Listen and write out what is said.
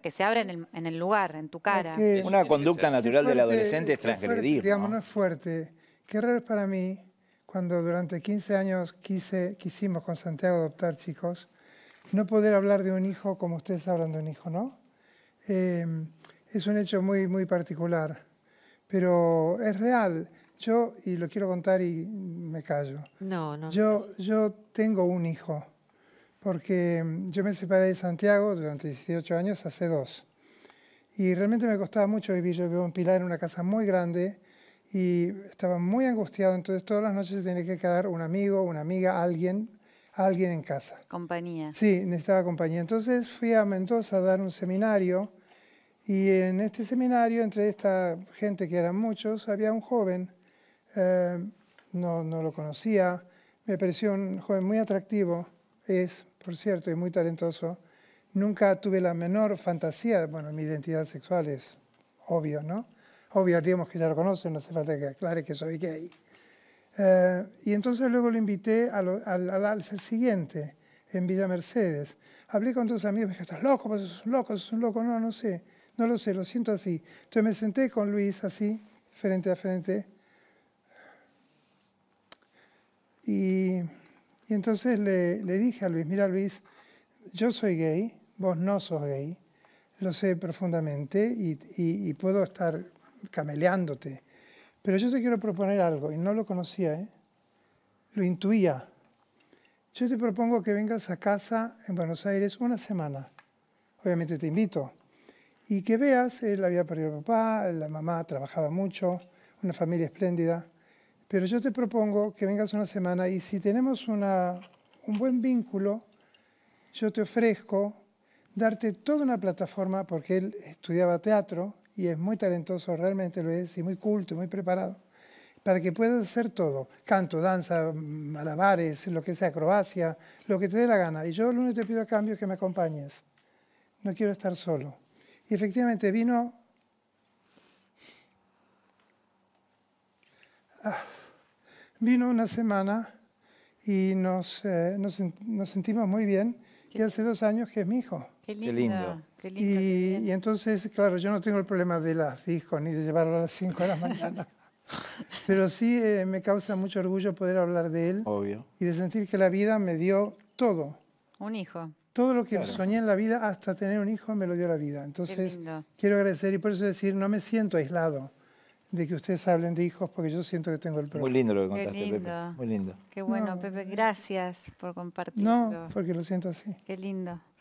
que se abre en el, lugar, en tu cara. una conducta natural del adolescente es transgredir. ¿no? Digamos, no es fuerte. Qué raro es para mí, cuando durante 15 años quise, quisimos con Santiago adoptar chicos, no poder hablar de un hijo como ustedes hablan de un hijo, ¿no? Em, es un hecho muy, muy particular, pero es real. Yo, y lo quiero contar y me callo. No, no. Yo, yo tengo un hijo porque mm, yo me separé de Santiago durante 18 años, hace dos. Y realmente me costaba mucho vivir. Yo vivo en Pilar, en una casa muy grande, y estaba muy angustiado. Entonces todas las noches tenía que quedar un amigo, una amiga, alguien, alguien en casa. Compañía. Sí, necesitaba compañía. Entonces fui a Mendoza a dar un seminario y en este seminario, entre esta gente que eran muchos, había un joven, eh, no, no lo conocía, me pareció un joven muy atractivo es, por cierto, y muy talentoso. Nunca tuve la menor fantasía, bueno, mi identidad sexual es obvio, ¿no? Obvio, digamos que ya lo conocen, no hace falta que aclare que soy gay. Eh, y entonces luego lo invité al, al, siguiente, en Villa Mercedes. Hablé con dos amigos, me dijeron, estás loco, pues sos un loco, sos un loco, no, no sé, no lo sé, lo siento así. Entonces me senté con Luis así, frente a frente, y y entonces le, dije a Luis, mira Luis, yo soy gay, vos no sos gay, lo sé profundamente y, puedo estar cameleándote, pero yo te quiero proponer algo, y no lo conocía, ¿eh? lo intuía. Yo te propongo que vengas a casa en Buenos Aires una semana, obviamente te invito, y que veas, él había perdido papá, la mamá trabajaba mucho, una familia espléndida, pero yo te propongo que vengas una semana y si tenemos una, un buen vínculo, yo te ofrezco darte toda una plataforma, porque él estudiaba teatro y es muy talentoso, realmente lo es, y muy culto, muy preparado, para que puedas hacer todo, canto, danza, malabares, lo que sea, acrobacia, lo que te dé la gana. Y yo lo único te pido a cambio es que me acompañes. No quiero estar solo. Y efectivamente vino... Ah, vino una semana y nos, eh, nos, nos sentimos muy bien. y hace dos años que es mi hijo. Qué lindo. Qué lindo. y, entonces, claro, yo no tengo el problema de las hijos ni de llevarlo a las cinco de la mañana. Pero sí eh, me causa mucho orgullo poder hablar de él. Obvio. Y de sentir que la vida me dio todo. Un hijo. Todo lo que soñé en la vida hasta tener un hijo me lo dio la vida. Entonces, quiero agradecer y por eso decir, no me siento aislado de que ustedes hablen de hijos, porque yo siento que tengo el problema. Muy lindo lo que contaste, Pepe. Muy lindo. Qué bueno, Pepe. Gracias por compartir. No, porque lo siento así. Qué lindo.